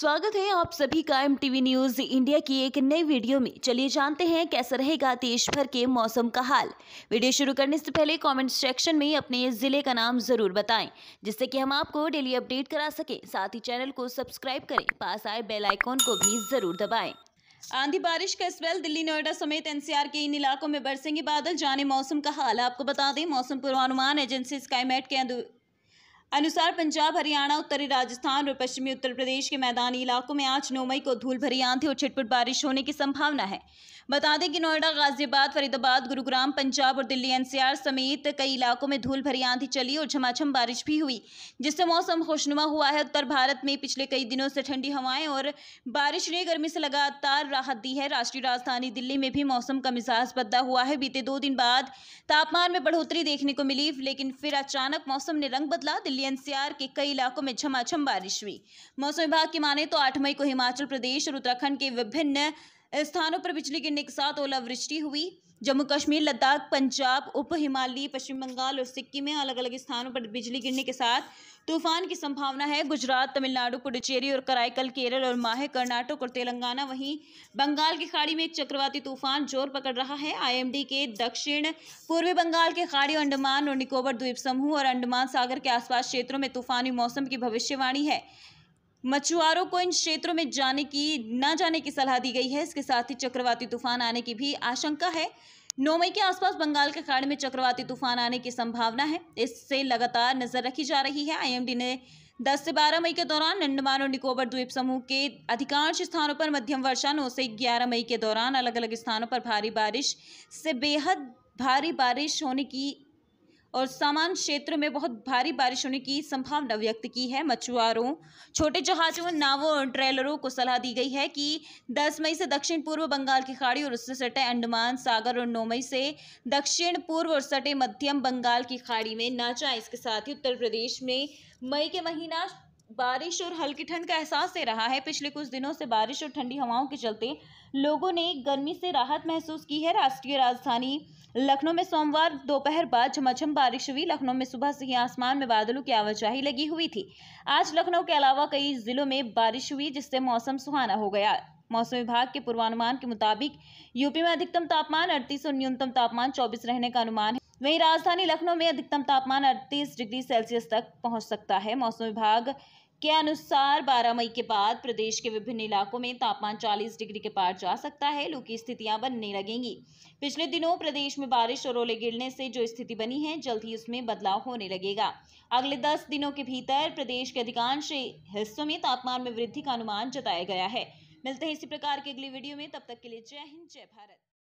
स्वागत है आप सभी का एम टीवी न्यूज इंडिया की एक नई वीडियो में चलिए जानते हैं कैसा रहेगा देश भर के मौसम का हाल वीडियो शुरू करने से पहले कमेंट सेक्शन में अपने जिले का नाम जरूर बताएं जिससे कि हम आपको डेली अपडेट करा सकें साथ ही चैनल को सब्सक्राइब करें पास आए बेल आइकॉन को भी जरूर दबाएं आंधी बारिश का स्पेल दिल्ली नोएडा समेत एनसीआर के इन इलाकों में बरसेंगे बादल जाने मौसम का हाल आपको बता दें मौसम पूर्वानुमान एजेंसी स्काईमेट के अनुसार पंजाब हरियाणा उत्तरी राजस्थान और पश्चिमी उत्तर प्रदेश के मैदानी इलाकों में आज 9 मई को धूल भरी आंधी और छिटपुट बारिश होने की संभावना है बता दें कि नोएडा गाजियाबाद फरीदाबाद गुरुग्राम पंजाब और दिल्ली एनसीआर समेत कई इलाकों में धूल भरी आंधी चली और झमाझम बारिश भी हुई जिससे मौसम खुशनुमा हुआ है उत्तर भारत में पिछले कई दिनों से ठंडी हवाएं और बारिश ने गर्मी से लगातार राहत दी है राष्ट्रीय राजधानी दिल्ली में भी मौसम का मिजाज बदला हुआ है बीते दो दिन बाद तापमान में बढ़ोतरी देखने को मिली लेकिन फिर अचानक मौसम ने रंग बदला दिल्ली दिल्ली एनसीआर के कई इलाकों में झमाझम बारिश हुई मौसम विभाग की माने तो आठ मई को हिमाचल प्रदेश और उत्तराखंड के विभिन्न स्थानों पर बिजली गिरने के साथ ओलावृष्टि हुई जम्मू कश्मीर लद्दाख पंजाब उप हिमालय पश्चिम बंगाल और सिक्किम में अलग अलग स्थानों पर बिजली गिरने के साथ तूफान की संभावना है गुजरात तमिलनाडु पुडुचेरी और कराईकल केरल और माहे कर्नाटक और तेलंगाना वहीं बंगाल की खाड़ी में एक चक्रवाती तूफान जोर पकड़ रहा है आईएमडी के दक्षिण पूर्वी बंगाल के खाड़ी अंडमान और निकोबर द्वीप समूह और अंडमान सागर के आसपास क्षेत्रों में तूफानी मौसम की भविष्यवाणी है मछुआरों को इन क्षेत्रों में जाने की न जाने की सलाह दी गई है इसके साथ ही चक्रवाती तूफान आने की भी आशंका है नौ मई के आसपास बंगाल के खाड़ी में चक्रवाती तूफान आने की संभावना है इससे लगातार नजर रखी जा रही है आईएमडी ने 10 से 12 मई के दौरान अंडमान और निकोबर द्वीप समूह के अधिकांश स्थानों पर मध्यम वर्षा नौ से 11 मई के दौरान अलग अलग स्थानों पर भारी बारिश से बेहद भारी बारिश होने की और सामान क्षेत्र में बहुत भारी बारिश होने की संभावना व्यक्त की है मछुआरों छोटे जहाज़ों नावों और ट्रेलरों को सलाह दी गई है कि 10 मई से दक्षिण पूर्व बंगाल की खाड़ी और उससे सटे अंडमान सागर और 9 मई से दक्षिण पूर्व और सटे मध्यम बंगाल की खाड़ी में ना जाए इसके साथ ही उत्तर प्रदेश में मई के महीना बारिश और हल्की ठंड का एहसास दे रहा है पिछले कुछ दिनों से बारिश और ठंडी हवाओं के चलते लोगों ने गर्मी से राहत महसूस की है राष्ट्रीय राजधानी लखनऊ में सोमवार दोपहर बाद झमाझम बारिश हुई लखनऊ में सुबह से ही आसमान में बादलों की आवाजाही लगी हुई थी आज लखनऊ के अलावा कई जिलों में बारिश हुई जिससे मौसम सुहाना हो गया मौसम विभाग के पूर्वानुमान के मुताबिक यूपी में अधिकतम तापमान अड़तीस और न्यूनतम तापमान चौबीस रहने का अनुमान है वहीं राजधानी लखनऊ में अधिकतम तापमान अड़तीस डिग्री सेल्सियस तक पहुंच सकता है मौसम विभाग के अनुसार 12 मई के बाद प्रदेश के विभिन्न इलाकों में तापमान 40 डिग्री के पार जा सकता है लू की स्थितियां बनने लगेंगी पिछले दिनों प्रदेश में बारिश और ओले गिरने से जो स्थिति बनी है जल्द ही उसमें बदलाव होने लगेगा अगले 10 दिनों के भीतर प्रदेश के अधिकांश हिस्सों में तापमान में वृद्धि का अनुमान जताया गया है मिलते हैं इसी प्रकार के अगली वीडियो में तब तक के लिए जय हिंद जय भारत